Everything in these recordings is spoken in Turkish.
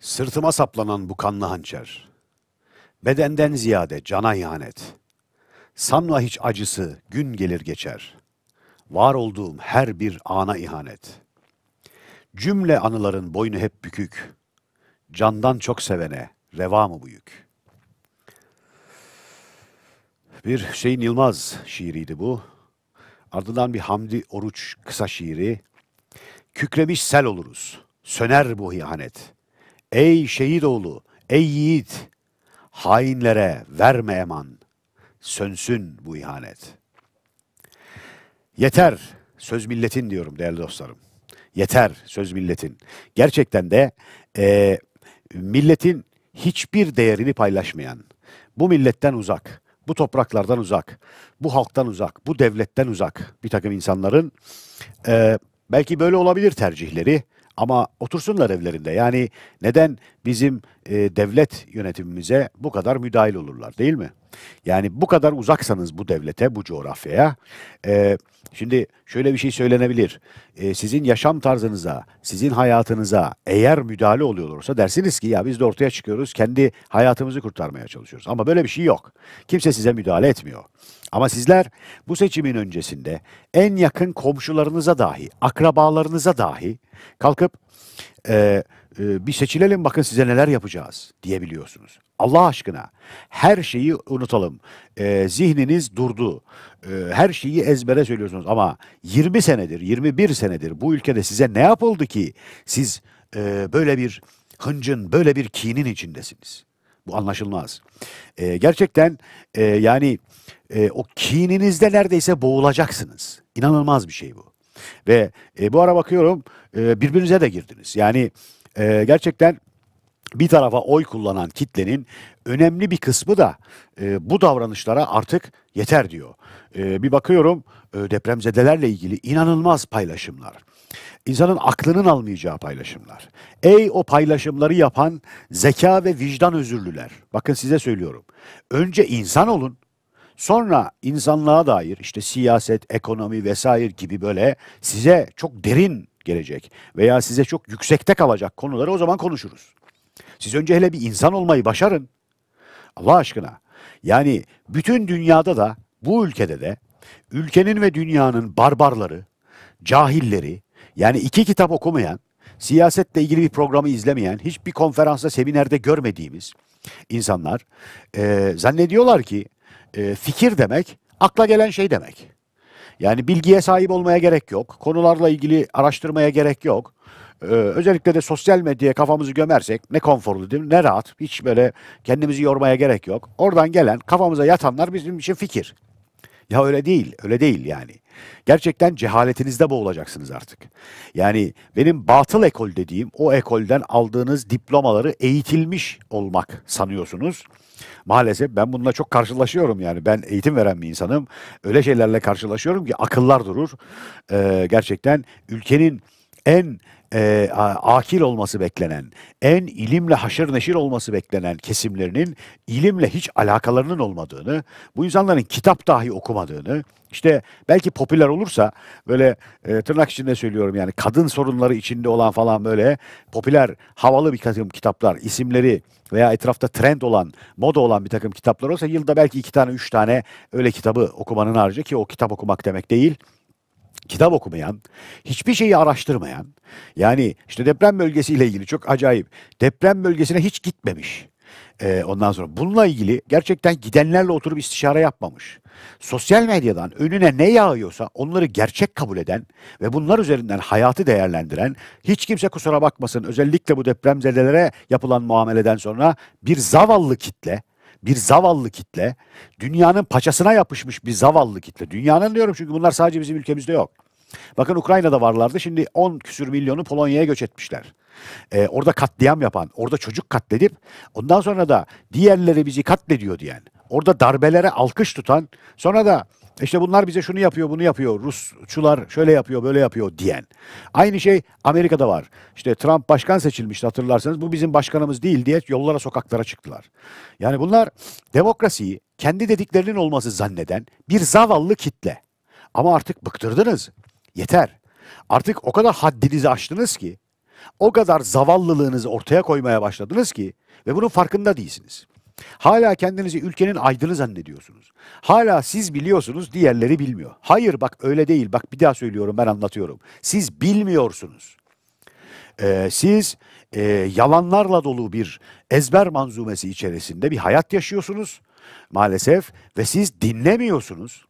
Sırtıma saplanan bu kanlı hançer. Bedenden ziyade cana ihanet. Sanma hiç acısı gün gelir geçer. Var olduğum her bir ana ihanet. Cümle anıların boynu hep bükük. Candan çok sevene reva mı bu yük? Bir Şeyin Yılmaz şiiriydi bu. Ardından bir Hamdi Oruç kısa şiiri. Kükremiş sel oluruz. Söner bu ihanet.'' Ey şehit oğlu, ey yiğit, hainlere verme eman, sönsün bu ihanet. Yeter, söz milletin diyorum değerli dostlarım. Yeter, söz milletin. Gerçekten de e, milletin hiçbir değerini paylaşmayan, bu milletten uzak, bu topraklardan uzak, bu halktan uzak, bu devletten uzak bir takım insanların e, belki böyle olabilir tercihleri ama otursunlar evlerinde. Yani neden bizim e, devlet yönetimimize bu kadar müdahil olurlar değil mi? Yani bu kadar uzaksanız bu devlete, bu coğrafyaya, e, şimdi şöyle bir şey söylenebilir. E, sizin yaşam tarzınıza, sizin hayatınıza eğer müdahale oluyor dersiniz ki ya biz de ortaya çıkıyoruz, kendi hayatımızı kurtarmaya çalışıyoruz. Ama böyle bir şey yok. Kimse size müdahale etmiyor. Ama sizler bu seçimin öncesinde en yakın komşularınıza dahi, akrabalarınıza dahi kalkıp e, e bir seçilelim bakın size neler yapacağız diyebiliyorsunuz. Allah aşkına her şeyi unutalım. E, zihniniz durdu. E, her şeyi ezbere söylüyorsunuz ama 20 senedir, 21 senedir bu ülkede size ne yapıldı ki siz e, böyle bir hıncın, böyle bir kinin içindesiniz? Bu anlaşılmaz. E, gerçekten e, yani e, o kininizde neredeyse boğulacaksınız. İnanılmaz bir şey bu. Ve e, bu ara bakıyorum e, birbirinize de girdiniz. Yani e, gerçekten bir tarafa oy kullanan kitlenin önemli bir kısmı da e, bu davranışlara artık yeter diyor. E, bir bakıyorum e, depremzedelerle ilgili inanılmaz paylaşımlar. İnsanın aklının almayacağı paylaşımlar. Ey o paylaşımları yapan zeka ve vicdan özürlüler. Bakın size söylüyorum. Önce insan olun. Sonra insanlığa dair işte siyaset, ekonomi vesaire gibi böyle size çok derin gelecek veya size çok yüksekte kalacak konuları o zaman konuşuruz. Siz önce hele bir insan olmayı başarın. Allah aşkına. Yani bütün dünyada da bu ülkede de ülkenin ve dünyanın barbarları, cahilleri yani iki kitap okumayan, siyasetle ilgili bir programı izlemeyen, hiçbir konferansta, seminerde görmediğimiz insanlar e, zannediyorlar ki e, fikir demek akla gelen şey demek. Yani bilgiye sahip olmaya gerek yok, konularla ilgili araştırmaya gerek yok. Ee, özellikle de sosyal medyaya kafamızı gömersek ne konforlu değil Ne rahat. Hiç böyle kendimizi yormaya gerek yok. Oradan gelen kafamıza yatanlar bizim için fikir. Ya öyle değil, öyle değil yani. Gerçekten cehaletinizde boğulacaksınız artık. Yani benim batıl ekol dediğim o ekolden aldığınız diplomaları eğitilmiş olmak sanıyorsunuz. Maalesef ben bununla çok karşılaşıyorum yani. Ben eğitim veren bir insanım. Öyle şeylerle karşılaşıyorum ki akıllar durur. Ee, gerçekten ülkenin en e, akil olması beklenen, en ilimle haşır neşir olması beklenen kesimlerinin ilimle hiç alakalarının olmadığını, bu insanların kitap dahi okumadığını, işte belki popüler olursa böyle e, tırnak içinde söylüyorum yani kadın sorunları içinde olan falan böyle popüler havalı bir takım kitaplar isimleri veya etrafta trend olan moda olan bir takım kitaplar olsa yılda belki iki tane üç tane öyle kitabı okumanın harcı ki o kitap okumak demek değil kitap okumayan, hiçbir şeyi araştırmayan, yani işte deprem bölgesiyle ilgili çok acayip, deprem bölgesine hiç gitmemiş. Ee, ondan sonra bununla ilgili gerçekten gidenlerle oturup istişare yapmamış. Sosyal medyadan önüne ne yağıyorsa onları gerçek kabul eden ve bunlar üzerinden hayatı değerlendiren, hiç kimse kusura bakmasın özellikle bu depremzedelere yapılan muameleden sonra bir zavallı kitle, bir zavallı kitle, dünyanın paçasına yapışmış bir zavallı kitle. Dünyanın diyorum çünkü bunlar sadece bizim ülkemizde yok. Bakın Ukrayna'da varlardı. Şimdi 10 küsür milyonu Polonya'ya göç etmişler. Ee, orada katliam yapan, orada çocuk katledip ondan sonra da diğerleri bizi katlediyor diyen, orada darbelere alkış tutan, sonra da işte bunlar bize şunu yapıyor, bunu yapıyor. Rusçular şöyle yapıyor, böyle yapıyor diyen. Aynı şey Amerika'da var. İşte Trump başkan seçilmişti hatırlarsanız. Bu bizim başkanımız değil diye yollara, sokaklara çıktılar. Yani bunlar demokrasiyi kendi dediklerinin olması zanneden bir zavallı kitle. Ama artık bıktırdınız. Yeter. Artık o kadar haddinizi aştınız ki, o kadar zavallılığınızı ortaya koymaya başladınız ki ve bunun farkında değilsiniz. Hala kendinizi ülkenin aydını zannediyorsunuz. Hala siz biliyorsunuz, diğerleri bilmiyor. Hayır bak öyle değil. Bak bir daha söylüyorum ben anlatıyorum. Siz bilmiyorsunuz. Ee, siz e, yalanlarla dolu bir ezber manzumesi içerisinde bir hayat yaşıyorsunuz maalesef ve siz dinlemiyorsunuz.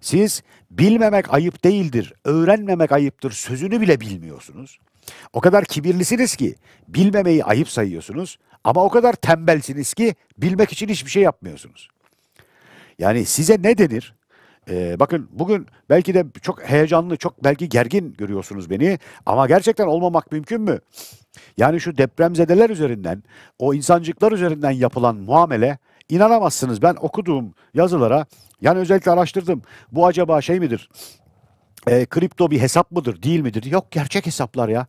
Siz bilmemek ayıp değildir, öğrenmemek ayıptır sözünü bile bilmiyorsunuz. O kadar kibirlisiniz ki bilmemeyi ayıp sayıyorsunuz. Ama o kadar tembelsiniz ki bilmek için hiçbir şey yapmıyorsunuz. Yani size ne denir? Ee, bakın bugün belki de çok heyecanlı, çok belki gergin görüyorsunuz beni ama gerçekten olmamak mümkün mü? Yani şu depremzedeler üzerinden, o insancıklar üzerinden yapılan muamele inanamazsınız. Ben okuduğum yazılara yani özellikle araştırdım. Bu acaba şey midir? E, kripto bir hesap mıdır, değil midir? Yok gerçek hesaplar ya.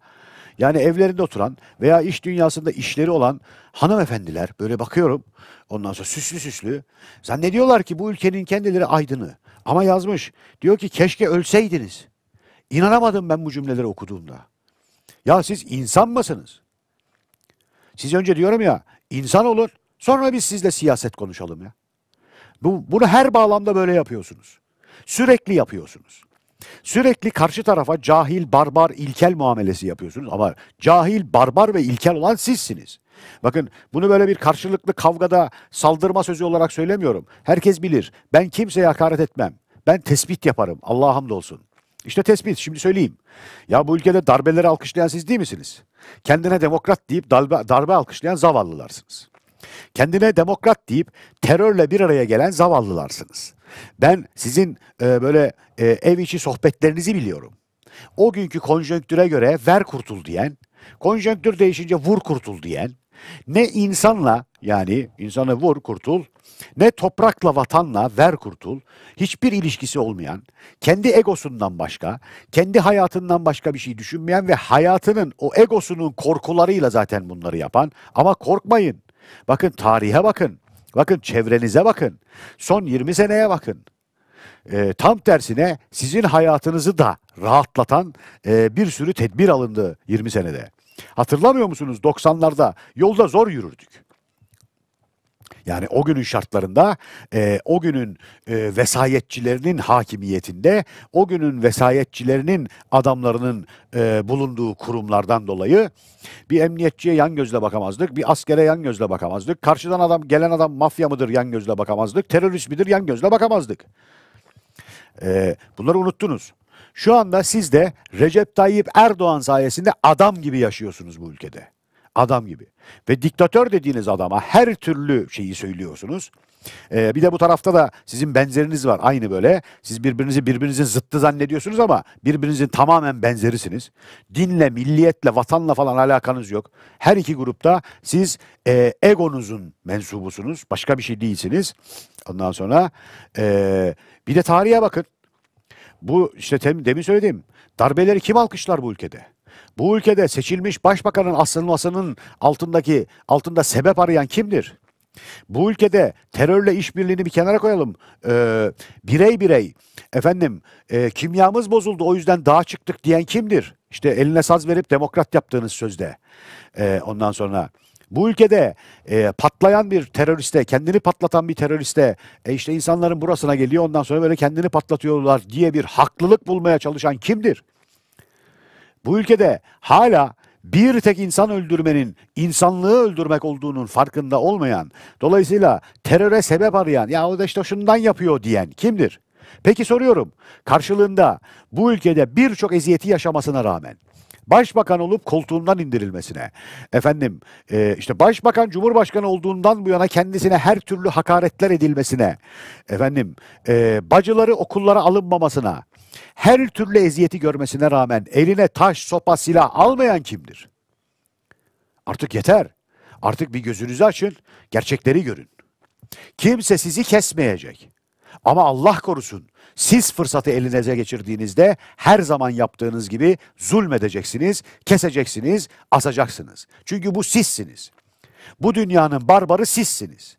Yani evlerinde oturan veya iş dünyasında işleri olan hanımefendiler böyle bakıyorum. Ondan sonra süslü süslü. Zannediyorlar ki bu ülkenin kendileri aydını. Ama yazmış. Diyor ki keşke ölseydiniz. İnanamadım ben bu cümleleri okuduğumda. Ya siz insan mısınız? Siz önce diyorum ya insan olur sonra biz sizle siyaset konuşalım ya. Bu, bunu her bağlamda böyle yapıyorsunuz. Sürekli yapıyorsunuz. Sürekli karşı tarafa cahil, barbar, ilkel muamelesi yapıyorsunuz ama cahil, barbar ve ilkel olan sizsiniz. Bakın bunu böyle bir karşılıklı kavgada saldırma sözü olarak söylemiyorum. Herkes bilir. Ben kimseye hakaret etmem. Ben tespit yaparım. Allah'a hamdolsun. İşte tespit. Şimdi söyleyeyim. Ya bu ülkede darbeleri alkışlayan siz değil misiniz? Kendine demokrat deyip darbe, darbe alkışlayan zavallılarsınız. Kendine demokrat deyip terörle bir araya gelen zavallılarsınız. Ben sizin e, böyle e, ev içi sohbetlerinizi biliyorum. O günkü konjonktüre göre ver kurtul diyen, konjonktür değişince vur kurtul diyen, ne insanla yani insanı vur kurtul, ne toprakla vatanla ver kurtul, hiçbir ilişkisi olmayan, kendi egosundan başka, kendi hayatından başka bir şey düşünmeyen ve hayatının o egosunun korkularıyla zaten bunları yapan ama korkmayın Bakın tarihe bakın. Bakın çevrenize bakın. Son 20 seneye bakın. E, tam tersine sizin hayatınızı da rahatlatan e, bir sürü tedbir alındı 20 senede. Hatırlamıyor musunuz 90'larda yolda zor yürürdük. Yani o günün şartlarında, e, o günün e, vesayetçilerinin hakimiyetinde, o günün vesayetçilerinin adamlarının e, bulunduğu kurumlardan dolayı bir emniyetçiye yan gözle bakamazdık, bir askere yan gözle bakamazdık, karşıdan adam gelen adam mafya mıdır yan gözle bakamazdık, terörist midir yan gözle bakamazdık. E, bunları unuttunuz. Şu anda siz de Recep Tayyip Erdoğan sayesinde adam gibi yaşıyorsunuz bu ülkede. Adam gibi. Ve diktatör dediğiniz adama her türlü şeyi söylüyorsunuz. Ee, bir de bu tarafta da sizin benzeriniz var aynı böyle. Siz birbirinizi birbirinizin zıttı zannediyorsunuz ama birbirinizin tamamen benzerisiniz. Dinle, milliyetle, vatanla falan alakanız yok. Her iki grupta siz e, egonuzun mensubusunuz. Başka bir şey değilsiniz. Ondan sonra e, bir de tarihe bakın. Bu işte demin söylediğim darbeleri kim alkışlar bu ülkede? Bu ülkede seçilmiş başbakanın asılmasının altındaki altında sebep arayan kimdir? Bu ülkede terörle işbirliğini bir kenara koyalım. Ee, birey birey efendim e, kimyamız bozuldu o yüzden dağa çıktık diyen kimdir? İşte eline saz verip demokrat yaptığınız sözde. Ee, ondan sonra bu ülkede e, patlayan bir teröriste, kendini patlatan bir teröriste e, işte insanların burasına geliyor ondan sonra böyle kendini patlatıyorlar diye bir haklılık bulmaya çalışan kimdir? bu ülkede hala bir tek insan öldürmenin insanlığı öldürmek olduğunun farkında olmayan, dolayısıyla teröre sebep arayan, ya o da işte şundan yapıyor diyen kimdir? Peki soruyorum, karşılığında bu ülkede birçok eziyeti yaşamasına rağmen, başbakan olup koltuğundan indirilmesine, efendim e, işte başbakan cumhurbaşkanı olduğundan bu yana kendisine her türlü hakaretler edilmesine, efendim e, bacıları okullara alınmamasına, her türlü eziyeti görmesine rağmen eline taş, sopa, silah almayan kimdir? Artık yeter. Artık bir gözünüzü açın, gerçekleri görün. Kimse sizi kesmeyecek. Ama Allah korusun siz fırsatı elinize geçirdiğinizde her zaman yaptığınız gibi zulmedeceksiniz, keseceksiniz, asacaksınız. Çünkü bu sizsiniz. Bu dünyanın barbarı sizsiniz.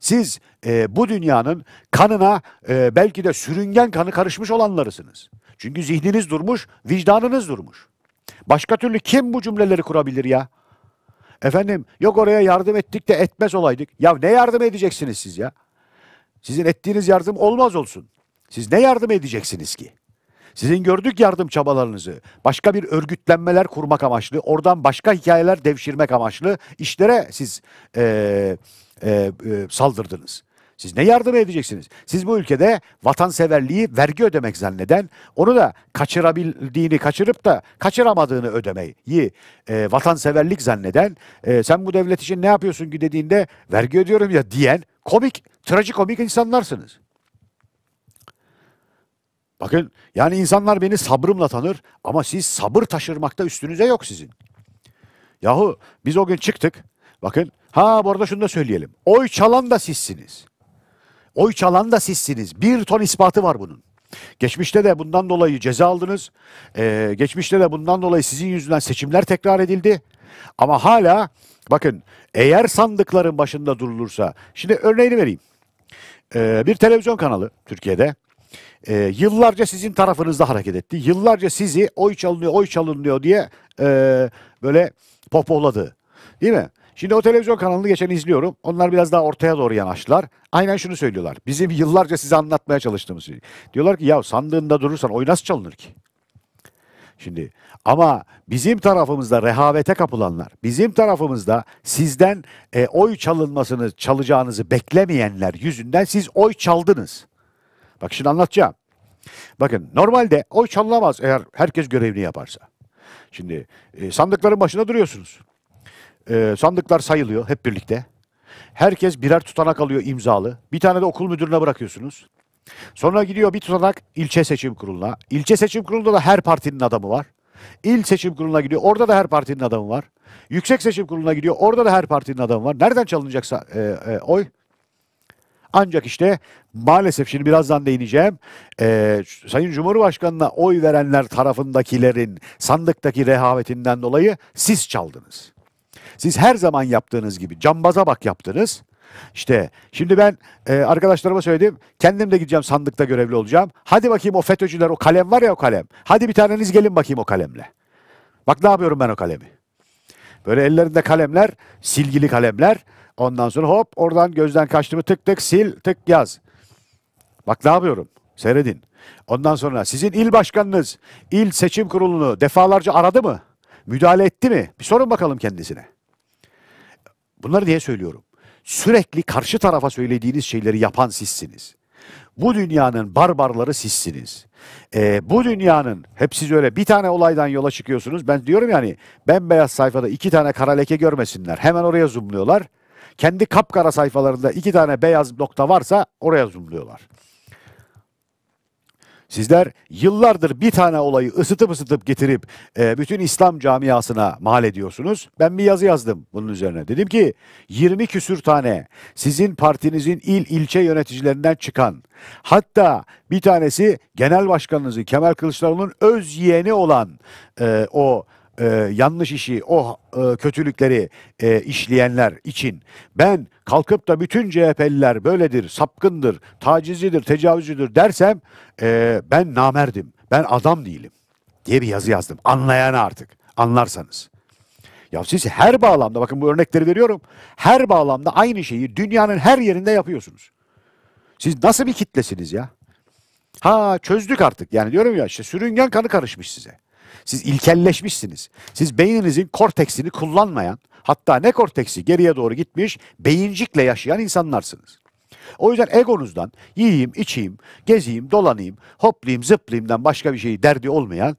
Siz e, bu dünyanın kanına e, belki de sürüngen kanı karışmış olanlarısınız. Çünkü zihniniz durmuş, vicdanınız durmuş. Başka türlü kim bu cümleleri kurabilir ya? Efendim yok oraya yardım ettik de etmez olaydık. Ya ne yardım edeceksiniz siz ya? Sizin ettiğiniz yardım olmaz olsun. Siz ne yardım edeceksiniz ki? Sizin gördük yardım çabalarınızı. Başka bir örgütlenmeler kurmak amaçlı, oradan başka hikayeler devşirmek amaçlı işlere siz ee, e, e, saldırdınız. Siz ne yardım edeceksiniz? Siz bu ülkede vatanseverliği vergi ödemek zanneden, onu da kaçırabildiğini kaçırıp da kaçıramadığını ödemeyi e, vatanseverlik zanneden, e, sen bu devlet için ne yapıyorsun ki dediğinde vergi ödüyorum ya diyen komik, trajikomik insanlarsınız. Bakın yani insanlar beni sabrımla tanır ama siz sabır taşırmakta üstünüze yok sizin. Yahu biz o gün çıktık Bakın ha bu arada şunu da söyleyelim. Oy çalan da sizsiniz. Oy çalan da sizsiniz. Bir ton ispatı var bunun. Geçmişte de bundan dolayı ceza aldınız. Ee, geçmişte de bundan dolayı sizin yüzünden seçimler tekrar edildi. Ama hala bakın eğer sandıkların başında durulursa. Şimdi örneğini vereyim. Ee, bir televizyon kanalı Türkiye'de e, yıllarca sizin tarafınızda hareket etti. Yıllarca sizi oy çalınıyor, oy çalınıyor diye e, böyle popoladı, Değil mi? Şimdi o televizyon kanalını geçen izliyorum. Onlar biraz daha ortaya doğru yanaştılar. Aynen şunu söylüyorlar. Bizim yıllarca size anlatmaya çalıştığımız şey. Diyorlar ki ya sandığında durursan oy nasıl çalınır ki? Şimdi ama bizim tarafımızda rehavete kapılanlar, bizim tarafımızda sizden e, oy çalınmasını çalacağınızı beklemeyenler yüzünden siz oy çaldınız. Bak şimdi anlatacağım. Bakın normalde oy çalınamaz eğer herkes görevini yaparsa. Şimdi e, sandıkların başında duruyorsunuz. E, sandıklar sayılıyor hep birlikte. Herkes birer tutanak alıyor imzalı. Bir tane de okul müdürüne bırakıyorsunuz. Sonra gidiyor bir tutanak ilçe seçim kuruluna. İlçe seçim kurulunda da her partinin adamı var. İl seçim kuruluna gidiyor. Orada da her partinin adamı var. Yüksek seçim kuruluna gidiyor. Orada da her partinin adamı var. Nereden çalınacaksa e, e, oy? Ancak işte maalesef şimdi birazdan değineceğim. E, Sayın Cumhurbaşkanı'na oy verenler tarafındakilerin sandıktaki rehavetinden dolayı siz çaldınız. Siz her zaman yaptığınız gibi cambaza bak yaptınız. İşte şimdi ben e, arkadaşlarıma söyledim. Kendim de gideceğim sandıkta görevli olacağım. Hadi bakayım o FETÖ'cüler o kalem var ya o kalem. Hadi bir taneniz gelin bakayım o kalemle. Bak ne yapıyorum ben o kalemi. Böyle ellerinde kalemler, silgili kalemler. Ondan sonra hop oradan gözden kaçtı mı tık tık sil, tık yaz. Bak ne yapıyorum. Seyredin. Ondan sonra sizin il başkanınız, il seçim kurulunu defalarca aradı mı? Müdahale etti mi? Bir sorun bakalım kendisine. Bunları niye söylüyorum. Sürekli karşı tarafa söylediğiniz şeyleri yapan sizsiniz. Bu dünyanın barbarları sizsiniz. Ee, bu dünyanın hep siz öyle bir tane olaydan yola çıkıyorsunuz. Ben diyorum yani ben beyaz sayfada iki tane kara leke görmesinler. Hemen oraya zoomluyorlar. Kendi kapkara sayfalarında iki tane beyaz nokta varsa oraya zoomluyorlar. Sizler yıllardır bir tane olayı ısıtıp ısıtıp getirip e, bütün İslam camiasına mal ediyorsunuz. Ben bir yazı yazdım bunun üzerine. Dedim ki 20 küsür tane sizin partinizin il ilçe yöneticilerinden çıkan hatta bir tanesi genel başkanınızı Kemal Kılıçdaroğlu'nun öz yeğeni olan e, o e, yanlış işi, o e, kötülükleri e, işleyenler için ben kalkıp da bütün CHP'liler böyledir, sapkındır, tacizcidir, tecavüzcüdür dersem e, ben namerdim, ben adam değilim diye bir yazı yazdım. Anlayan artık, anlarsanız. Ya siz her bağlamda, bakın bu örnekleri veriyorum, her bağlamda aynı şeyi dünyanın her yerinde yapıyorsunuz. Siz nasıl bir kitlesiniz ya? Ha çözdük artık. Yani diyorum ya işte sürüngen kanı karışmış size. Siz ilkelleşmişsiniz. Siz beyninizin korteksini kullanmayan, hatta ne korteksi geriye doğru gitmiş, beyincikle yaşayan insanlarsınız. O yüzden egonuzdan yiyeyim, içeyim, gezeyim, dolanayım, hoplayayım, zıplayayımdan başka bir şeyi derdi olmayan,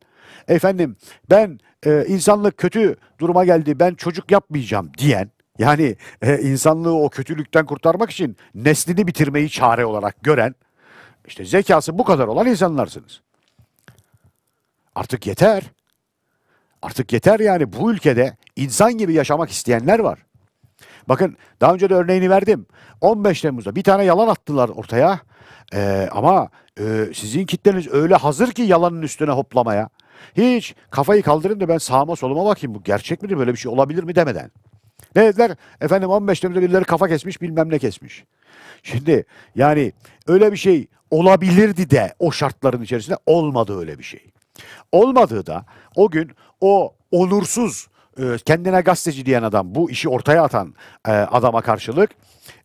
efendim ben e, insanlık kötü duruma geldi, ben çocuk yapmayacağım diyen, yani e, insanlığı o kötülükten kurtarmak için neslini bitirmeyi çare olarak gören, işte zekası bu kadar olan insanlarsınız. Artık yeter. Artık yeter yani bu ülkede insan gibi yaşamak isteyenler var. Bakın daha önce de örneğini verdim. 15 Temmuz'da bir tane yalan attılar ortaya. Ee, ama e, sizin kitleniz öyle hazır ki yalanın üstüne hoplamaya. Hiç kafayı kaldırın da ben sağıma soluma bakayım bu gerçek midir böyle bir şey olabilir mi demeden. Ne dediler? Efendim 15 Temmuz'da birileri kafa kesmiş bilmem ne kesmiş. Şimdi yani öyle bir şey olabilirdi de o şartların içerisinde olmadı öyle bir şey. Olmadığı da o gün o onursuz e, kendine gazeteci diyen adam bu işi ortaya atan e, adama karşılık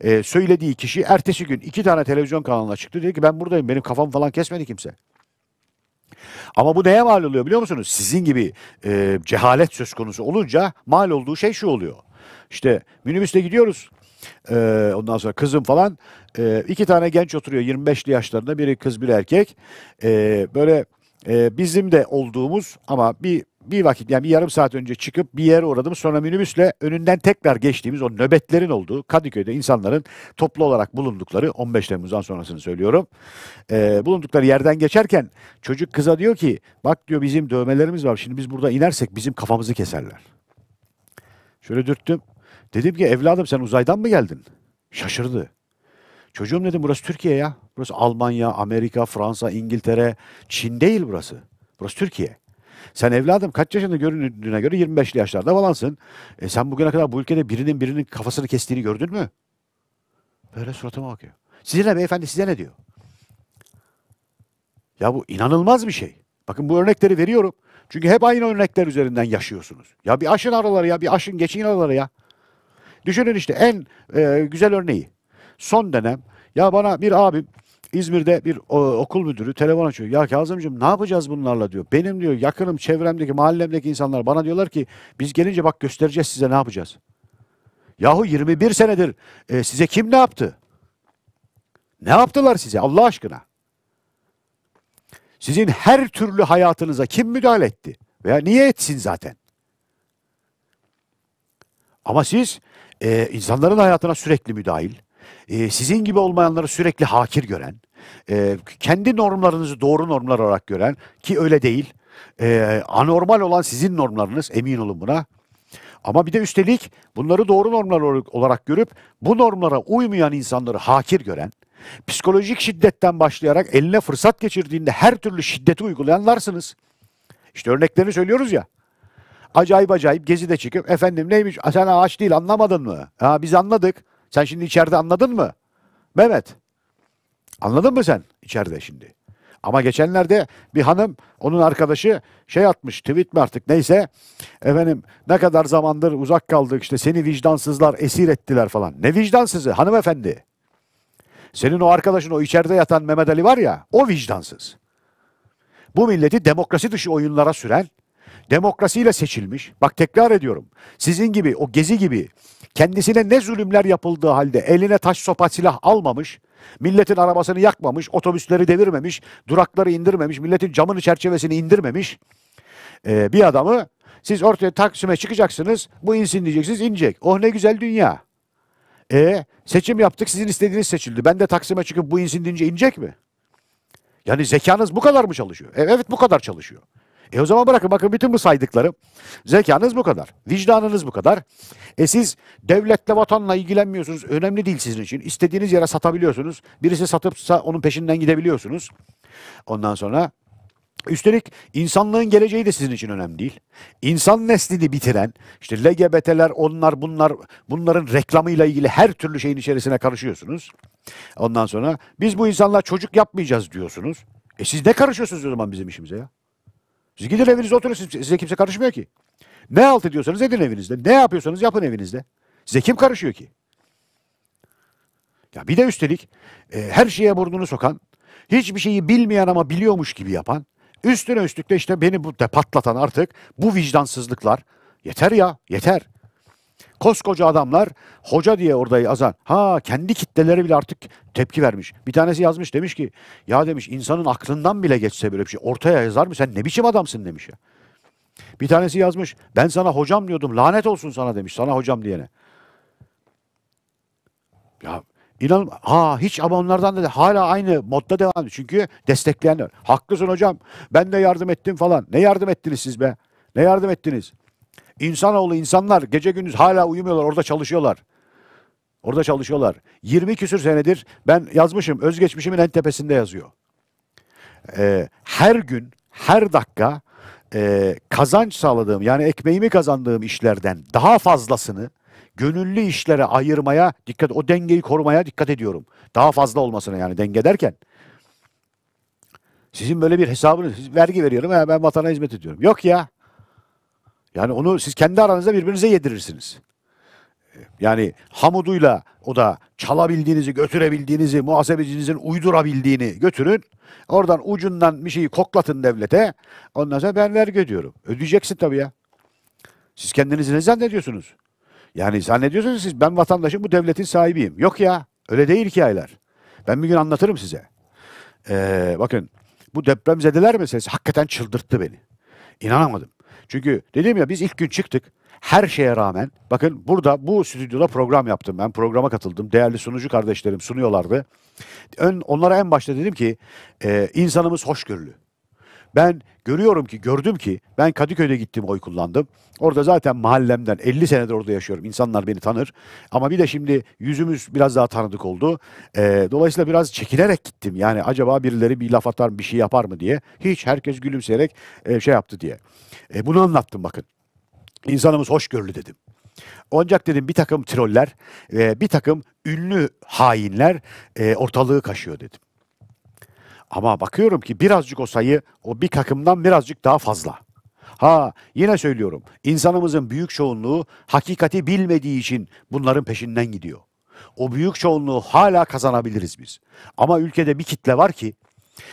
e, söylediği kişi ertesi gün iki tane televizyon kanalına çıktı. Dedi ki ben buradayım benim kafam falan kesmedi kimse. Ama bu neye mal oluyor biliyor musunuz? Sizin gibi e, cehalet söz konusu olunca mal olduğu şey şu oluyor. İşte minibüste gidiyoruz. E, ondan sonra kızım falan. E, iki tane genç oturuyor 25'li yaşlarında. Biri kız bir erkek. E, böyle e, bizim de olduğumuz ama bir bir vakit yani bir yarım saat önce çıkıp bir yere uğradım. Sonra minibüsle önünden tekrar geçtiğimiz o nöbetlerin olduğu Kadıköy'de insanların toplu olarak bulundukları 15 Temmuz'dan sonrasını söylüyorum. E, bulundukları yerden geçerken çocuk kıza diyor ki bak diyor bizim dövmelerimiz var. Şimdi biz burada inersek bizim kafamızı keserler. Şöyle dürttüm. Dedim ki evladım sen uzaydan mı geldin? Şaşırdı. Çocuğum dedim burası Türkiye ya. Burası Almanya, Amerika, Fransa, İngiltere, Çin değil burası. Burası Türkiye. Sen evladım kaç yaşında göründüğüne göre 25'li yaşlarda falansın. E sen bugüne kadar bu ülkede birinin birinin kafasını kestiğini gördün mü? Böyle suratıma bakıyor. Size ne beyefendi size ne diyor? Ya bu inanılmaz bir şey. Bakın bu örnekleri veriyorum. Çünkü hep aynı örnekler üzerinden yaşıyorsunuz. Ya bir aşın araları ya bir aşın geçin araları ya. Düşünün işte en e, güzel örneği. Son dönem ya bana bir abim İzmir'de bir o, okul müdürü telefon açıyor. Ya Kazımcığım ne yapacağız bunlarla diyor. Benim diyor yakınım, çevremdeki, mahallemdeki insanlar bana diyorlar ki biz gelince bak göstereceğiz size ne yapacağız. Yahu 21 senedir e, size kim ne yaptı? Ne yaptılar size Allah aşkına? Sizin her türlü hayatınıza kim müdahale etti? Veya niye etsin zaten? Ama siz e, insanların hayatına sürekli müdahil e, sizin gibi olmayanları sürekli hakir gören, e, kendi normlarınızı doğru normlar olarak gören ki öyle değil, e, anormal olan sizin normlarınız emin olun buna. Ama bir de üstelik bunları doğru normlar olarak görüp bu normlara uymayan insanları hakir gören, psikolojik şiddetten başlayarak eline fırsat geçirdiğinde her türlü şiddeti uygulayanlarsınız. İşte örneklerini söylüyoruz ya. Acayip acayip gezide çıkıp efendim neymiş sen ağaç değil anlamadın mı? Ha, biz anladık. Sen şimdi içeride anladın mı? Mehmet. Anladın mı sen içeride şimdi? Ama geçenlerde bir hanım onun arkadaşı şey atmış tweet mi artık neyse efendim ne kadar zamandır uzak kaldık işte seni vicdansızlar esir ettiler falan. Ne vicdansızı hanımefendi? Senin o arkadaşın o içeride yatan Mehmet Ali var ya o vicdansız. Bu milleti demokrasi dışı oyunlara süren Demokrasiyle seçilmiş. Bak tekrar ediyorum. Sizin gibi o gezi gibi kendisine ne zulümler yapıldığı halde eline taş sopa silah almamış, milletin arabasını yakmamış, otobüsleri devirmemiş, durakları indirmemiş, milletin camını çerçevesini indirmemiş ee, bir adamı siz ortaya Taksim'e çıkacaksınız, bu insin diyeceksiniz, inecek. Oh ne güzel dünya. E seçim yaptık, sizin istediğiniz seçildi. Ben de Taksim'e çıkıp bu insin deyince inecek mi? Yani zekanız bu kadar mı çalışıyor? E, evet bu kadar çalışıyor. E o zaman bırakın bakın bütün bu saydıklarım. Zekanız bu kadar. Vicdanınız bu kadar. E siz devletle vatanla ilgilenmiyorsunuz. Önemli değil sizin için. İstediğiniz yere satabiliyorsunuz. Birisi satıpsa onun peşinden gidebiliyorsunuz. Ondan sonra Üstelik insanlığın geleceği de sizin için önemli değil. İnsan neslini bitiren, işte LGBT'ler, onlar, bunlar, bunların reklamıyla ilgili her türlü şeyin içerisine karışıyorsunuz. Ondan sonra biz bu insanlar çocuk yapmayacağız diyorsunuz. E siz ne karışıyorsunuz o zaman bizim işimize ya? Siz gidin evinizde oturun. Siz, size kimse karışmıyor ki. Ne alt ediyorsanız edin evinizde. Ne yapıyorsanız yapın evinizde. Size kim karışıyor ki? Ya bir de üstelik e, her şeye burnunu sokan, hiçbir şeyi bilmeyen ama biliyormuş gibi yapan, üstüne üstlük de işte beni bu de patlatan artık bu vicdansızlıklar yeter ya yeter. Koskoca adamlar hoca diye orada azan. Ha kendi kitleleri bile artık tepki vermiş. Bir tanesi yazmış demiş ki ya demiş insanın aklından bile geçse böyle bir şey ortaya yazar mı? Sen ne biçim adamsın demiş ya. Bir tanesi yazmış ben sana hocam diyordum lanet olsun sana demiş sana hocam diyene. Ya İnan ha hiç ama onlardan da hala aynı modda devam ediyor. Çünkü destekleyenler. Haklısın hocam. Ben de yardım ettim falan. Ne yardım ettiniz siz be? Ne yardım ettiniz? İnsanoğlu insanlar gece gündüz hala uyumuyorlar orada çalışıyorlar. Orada çalışıyorlar. 20 küsür senedir ben yazmışım. Özgeçmişimin en tepesinde yazıyor. Ee, her gün, her dakika e, kazanç sağladığım yani ekmeğimi kazandığım işlerden daha fazlasını gönüllü işlere ayırmaya dikkat o dengeyi korumaya dikkat ediyorum. Daha fazla olmasına yani denge derken. Sizin böyle bir hesabınız, vergi veriyorum, ben vatana hizmet ediyorum. Yok ya, yani onu siz kendi aranızda birbirinize yedirirsiniz. Yani hamuduyla o da çalabildiğinizi, götürebildiğinizi, muhasebecinizin uydurabildiğini götürün. Oradan ucundan bir şeyi koklatın devlete. Ondan sonra ben vergi ödüyorum. Ödeyeceksin tabii ya. Siz kendinizi ne zannediyorsunuz? Yani zannediyorsunuz siz ben vatandaşım bu devletin sahibiyim. Yok ya öyle değil ki aylar. Ben bir gün anlatırım size. Ee, bakın bu deprem depremzedeler meselesi hakikaten çıldırttı beni. İnanamadım. Çünkü dedim ya biz ilk gün çıktık. Her şeye rağmen bakın burada bu stüdyoda program yaptım ben. Programa katıldım. Değerli sunucu kardeşlerim sunuyorlardı. Ön, onlara en başta dedim ki e, insanımız hoşgörülü. Ben görüyorum ki, gördüm ki ben Kadıköy'de gittim oy kullandım. Orada zaten mahallemden 50 senedir orada yaşıyorum. İnsanlar beni tanır. Ama bir de şimdi yüzümüz biraz daha tanıdık oldu. Ee, dolayısıyla biraz çekinerek gittim. Yani acaba birileri bir laf atar, mı, bir şey yapar mı diye. Hiç herkes gülümseyerek e, şey yaptı diye. E, bunu anlattım bakın. İnsanımız hoşgörülü dedim. Ancak dedim bir takım troller, e, bir takım ünlü hainler e, ortalığı kaşıyor dedim. Ama bakıyorum ki birazcık o sayı o bir kakımdan birazcık daha fazla. Ha yine söylüyorum insanımızın büyük çoğunluğu hakikati bilmediği için bunların peşinden gidiyor. O büyük çoğunluğu hala kazanabiliriz biz. Ama ülkede bir kitle var ki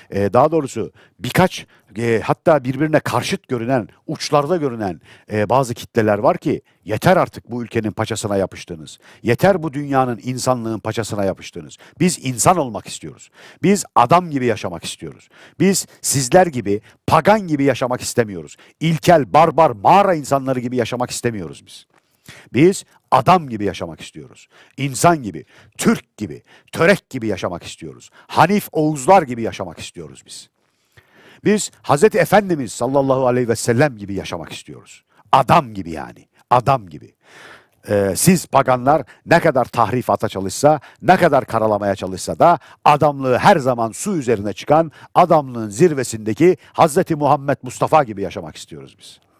e, daha doğrusu birkaç e, hatta birbirine karşıt görünen, uçlarda görünen e, bazı kitleler var ki yeter artık bu ülkenin paçasına yapıştınız. Yeter bu dünyanın insanlığın paçasına yapıştınız. Biz insan olmak istiyoruz. Biz adam gibi yaşamak istiyoruz. Biz sizler gibi pagan gibi yaşamak istemiyoruz. İlkel, barbar, mağara insanları gibi yaşamak istemiyoruz biz. Biz adam gibi yaşamak istiyoruz. İnsan gibi, Türk gibi, törek gibi yaşamak istiyoruz. Hanif Oğuzlar gibi yaşamak istiyoruz biz. Biz Hazreti Efendimiz sallallahu aleyhi ve sellem gibi yaşamak istiyoruz. Adam gibi yani. Adam gibi. Ee, siz paganlar ne kadar tahrifata çalışsa, ne kadar karalamaya çalışsa da adamlığı her zaman su üzerine çıkan adamlığın zirvesindeki Hazreti Muhammed Mustafa gibi yaşamak istiyoruz biz.